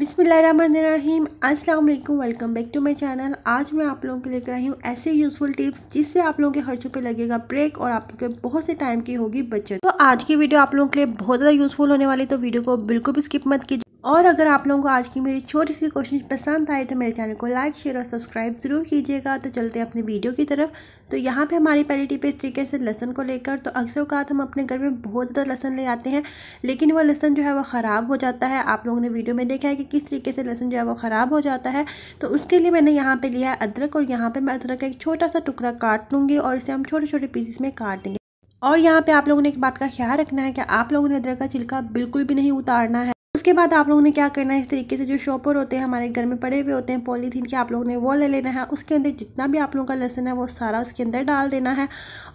बिसमीम अस्सलाम वालेकुम welcome back to my channel आज मैं आप लोगों के लेकर आई हूँ ऐसे यूज़फुल टिप्स जिससे आप लोगों के खर्चों पे लगेगा ब्रेक और आपके बहुत से टाइम की होगी बचत तो आज की वीडियो आप लोगों के लिए बहुत ज़्यादा यूज़फुल होने वाली तो वीडियो को बिल्कुल भी स्किप मत कीजिए और अगर आप लोगों को आज की मेरी छोटी सी क्वेश्चन पसंद आए तो मेरे चैनल को लाइक शेयर और सब्सक्राइब ज़रूर कीजिएगा तो चलते हैं अपने वीडियो की तरफ तो यहाँ पे हमारी पहली टिप इस तरीके से लहसन को लेकर तो अक्सर अवकात तो हम अपने घर में बहुत ज़्यादा लहसन ले आते हैं लेकिन वह लहसन जो है वह ख़राब हो जाता है आप लोगों ने वीडियो में देखा है कि किस तरीके से लहसन जो है वो ख़राब हो जाता है तो उसके लिए मैंने यहाँ पर लिया है अदरक और यहाँ पर मैं अदरक का एक छोटा सा टुकड़ा काट लूँगी और इसे हम छोटे छोटे पीसेस में काट देंगे और यहाँ पर आप लोगों ने एक बात का ख्याल रखना है कि आप लोगों ने अदरक का छिलका बिल्कुल भी नहीं उतारना है उसके बाद आप लोगों ने क्या करना है इस तरीके से जो शॉपर होते हैं हमारे घर में पड़े हुए होते हैं पॉलीथीन के आप लोगों ने वो ले लेना है उसके अंदर जितना भी आप लोगों का लहसन है वो सारा उसके अंदर डाल देना है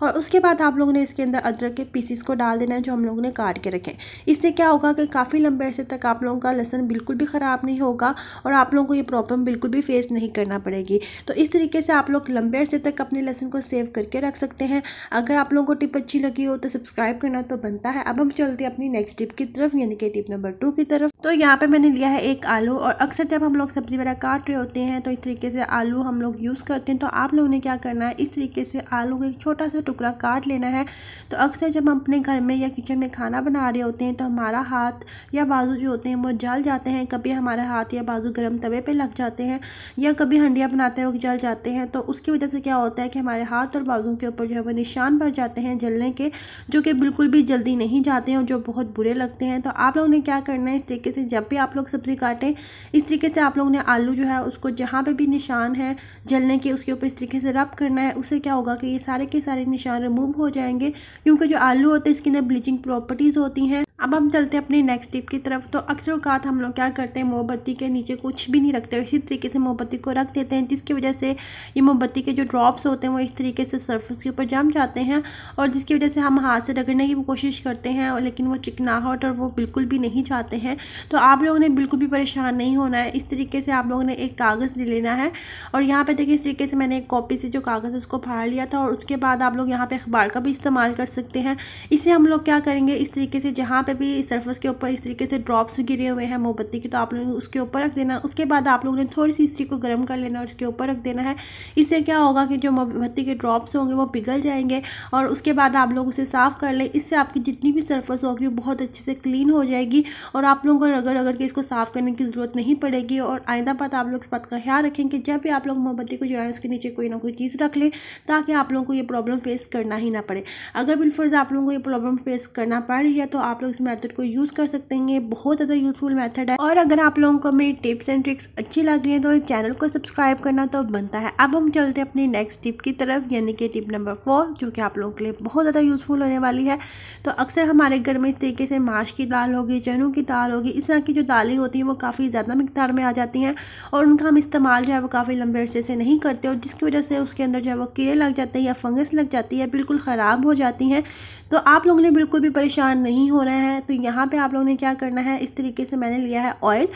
और उसके बाद आप लोगों ने इसके अंदर अदरक के पीसीस को डाल देना है जो हम लोगों ने काट के रखें इससे क्या होगा कि काफ़ी लंबे अरसे तक आप लोगों का लहसन बिल्कुल भी ख़राब नहीं होगा और आप लोगों को ये प्रॉब्लम बिल्कुल भी फेस नहीं करना पड़ेगी तो इस तरीके से आप लोग लंबे अरसे तक अपने लहसन को सेव करके रख सकते हैं अगर आप लोगों को टिप अच्छी लगी हो तो सब्सक्राइब करना तो बनता है अब हम चलते हैं अपनी नेक्स्ट टिप की तरफ यानी कि टिप नंबर टू की तरफ तो यहाँ पे मैंने लिया है एक आलू और अक्सर जब हम लोग सब्जी वगैरह काट रहे होते हैं तो इस तरीके से आलू हम लोग यूज़ करते हैं तो आप लोगों ने क्या करना है इस तरीके से आलू का एक छोटा सा टुकड़ा काट लेना है तो अक्सर जब हम अपने घर में या किचन में खाना बना रहे होते हैं तो हमारा हाथ या बाजू जो होते हैं वो जल जाते हैं कभी हमारा हाथ या बाजू गर्म तवे पर लग जाते हैं या कभी हंडिया बनाते वक्त जल जाते हैं तो उसकी वजह से क्या होता है कि हमारे हाथ और बाजू के ऊपर जो है वो निशान पड़ जाते हैं जलने के जो कि बिल्कुल भी जल्दी नहीं जाते हैं और जो बहुत बुरे लगते हैं तो आप लोगों ने क्या करना है इस तरीके से जब भी आप लोग सब्ज़ी काटें इस तरीके से आप लोगों ने आलू जो है उसको जहाँ पे भी निशान है जलने के उसके ऊपर इस तरीके से रब करना है उससे क्या होगा कि ये सारे के सारे निशान रिमूव हो जाएंगे क्योंकि जो आलू होते हैं इसके अंदर ब्लीचिंग प्रॉपर्टीज़ होती हैं अब हम चलते हैं अपने नेक्स्ट टिप की तरफ तो अक्सर अवकात हम लोग क्या करते हैं मोमबत्ती के नीचे कुछ भी नहीं रखते इसी तरीके से मोमबत्ती को रख देते हैं जिसकी वजह से ये मोमबत्ती के जो ड्रॉप्स होते हैं वो इस तरीके से सरफेस के ऊपर जम जाते हैं और जिसकी वजह से हम हाथ से रगड़ने की कोशिश करते हैं लेकिन वो चिकनाहट और वो बिल्कुल भी नहीं चाहते हैं तो आप लोगों ने बिल्कुल भी परेशान नहीं होना है इस तरीके से आप लोगों ने एक कागज़ ले लेना है और यहाँ पर देखिए इस तरीके से मैंने एक कॉपी से जो कागज़ है उसको फाड़ लिया था और उसके बाद आप लोग यहाँ पर अखबार का भी इस्तेमाल कर सकते हैं इसे हम लोग क्या करेंगे इस तरीके से जहाँ पर भी सरफेस के ऊपर इस तरीके से ड्रॉप्स गिरे हुए हैं मोमबत्ती के तो आप लोग उसके ऊपर रख देना उसके बाद आप लोगों ने थोड़ी सी इसी को गर्म कर लेना और उसके ऊपर रख देना है इससे क्या होगा कि जो मोमबत्ती के ड्रॉप्स होंगे वो पिघल जाएंगे और उसके बाद आप लोग उसे साफ़ कर लें इससे आपकी जितनी भी सर्फस होगी वो बहुत अच्छे से क्लीन हो जाएगी और आप लोगों को रगड़ रगड़ के इसको साफ़ करने की ज़रूरत नहीं पड़ेगी और आइंदा बात आप लोग इस बात का ख्याल रखें कि जब भी आप लोग मोमबत्ती को जलाएं उसके नीचे कोई ना कोई चीज़ रख लें ताकि आप लोगों को ये प्रॉब्लम फेस करना ही ना पड़े अगर बिलफर्ज आप लोगों को ये प्रॉब्लम फेस करना पड़ रही है तो आप लोग मेथड को यूज़ कर सकते हैं बहुत ज़्यादा यूजफुल मेथड है और अगर आप लोगों को मेरी टिप्स एंड ट्रिक्स अच्छी लग रही है तो चैनल को सब्सक्राइब करना तो बनता है अब हम चलते हैं अपनी नेक्स्ट टिप की तरफ यानी कि टिप नंबर फोर जो कि आप लोगों के लिए बहुत ज़्यादा यूजफुल होने वाली है तो अक्सर हमारे घर में इस तरीके से माश की दाल होगी चनू की दाल होगी इस तरह की जो दालें होती हैं वो काफ़ी ज़्यादा मकदार में आ जाती हैं और उनका हम इस्तेमाल जो है वो काफ़ी लंबे अरसे से नहीं करते और जिसकी वजह से उसके अंदर जो है वो कीड़े लग जाते हैं या फंगस लग जाती है बिल्कुल ख़राब हो जाती हैं तो आप लोगों ने बिल्कुल भी परेशान नहीं होना है है तो यहाँ पे आप लोगों ने क्या करना है इस तरीके से मैंने लिया है ऑयल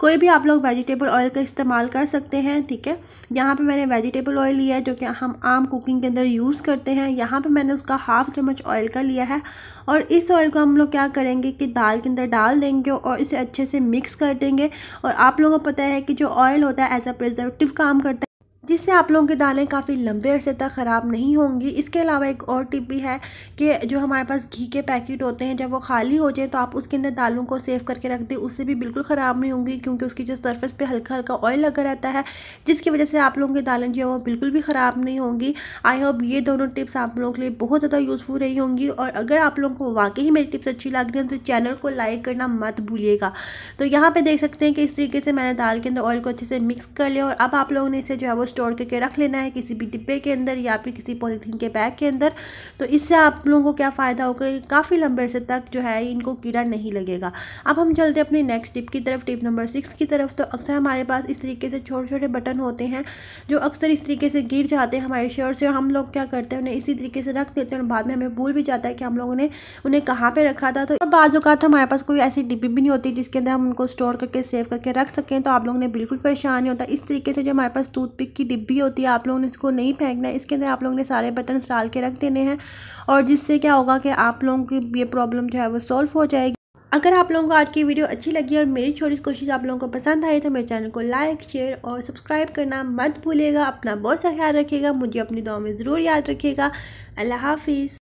कोई भी आप लोग वेजिटेबल ऑयल का इस्तेमाल कर सकते हैं ठीक है यहाँ पे मैंने वेजिटेबल ऑयल लिया है जो कि हम आम कुकिंग के अंदर यूज़ करते हैं यहाँ पे मैंने उसका हाफ चम्मच ऑयल का लिया है और इस ऑयल को हम लोग क्या करेंगे कि दाल के अंदर डाल देंगे और इसे अच्छे से मिक्स कर देंगे और आप लोगों को पता है कि जो ऑयल होता है एज अ प्रिजर्वेटिव काम करता है जिससे आप लोगों की दालें काफ़ी लंबे अरसे तक ख़राब नहीं होंगी इसके अलावा एक और टिप भी है कि जो हमारे पास घी के पैकेट होते हैं जब वो खाली हो जाए तो आप उसके अंदर दालों को सेव करके रख दें उससे भी बिल्कुल ख़राब नहीं होंगी क्योंकि उसकी जो सरफेस पे हल्का हल्का ऑयल लगा रहता है जिसकी वजह से आप लोगों की दालें जो है वो बिल्कुल भी ख़राब नहीं होंगी आई होप ये दोनों टिप्स आप लोगों के लिए बहुत ज़्यादा यूज़फुल रही होंगी और अगर आप लोगों को वाकई ही मेरी टिप्स अच्छी लग रही हैं तो चैनल को लाइक करना मत भूलिएगा तो यहाँ पर देख सकते हैं कि इस तरीके से मैंने दाल के अंदर ऑयल को अच्छे से मिक्स कर लिया और अब आप लोगों ने इसे जो है वो स्टोर करके रख लेना है किसी भी डिब्बे के अंदर या फिर किसी पॉलीथीन के बैग के अंदर तो इससे आप लोगों को क्या फ़ायदा होगा काफ़ी लंबे से तक जो है इनको कीड़ा नहीं लगेगा अब हम चलते अपने नेक्स्ट टिप की तरफ टिप नंबर सिक्स की तरफ तो अक्सर हमारे पास इस तरीके से छोटे छोटे बटन होते हैं जो अक्सर इस तरीके से गिर जाते हैं हमारे शर्ट से और हम लोग क्या करते हैं उन्हें इसी तरीके से रख देते हैं और बाद में हमें भूल भी जाता है कि हम लोगों ने उन्हें कहाँ पर रखा था तो बाज़ तो हमारे पास कोई ऐसी डिब्बी भी नहीं होती जिसके अंदर हम उनको स्टोर करके सेव करके रख सकें तो आप लोगों ने बिल्कुल परेशान नहीं होता इस तरीके से जो हमारे पास टूथ पिक की डिब्बी होती है आप लोगों ने इसको नहीं फेंकना है इसके अंदर आप लोगों ने सारे बटन डाल के रख देने हैं और जिससे क्या होगा कि आप लोगों की ये प्रॉब्लम जो है वो सॉल्व हो जाएगी अगर आप लोगों को आज की वीडियो अच्छी लगी और मेरी छोटी कोशिश आप लोगों को पसंद आई तो मेरे चैनल को लाइक शेयर और सब्सक्राइब करना मत भूलिएगा अपना बहुत सा ख्याल रखिएगा मुझे अपनी दुआ में ज़रूर याद रखिएगा अल्लाह हाफिज़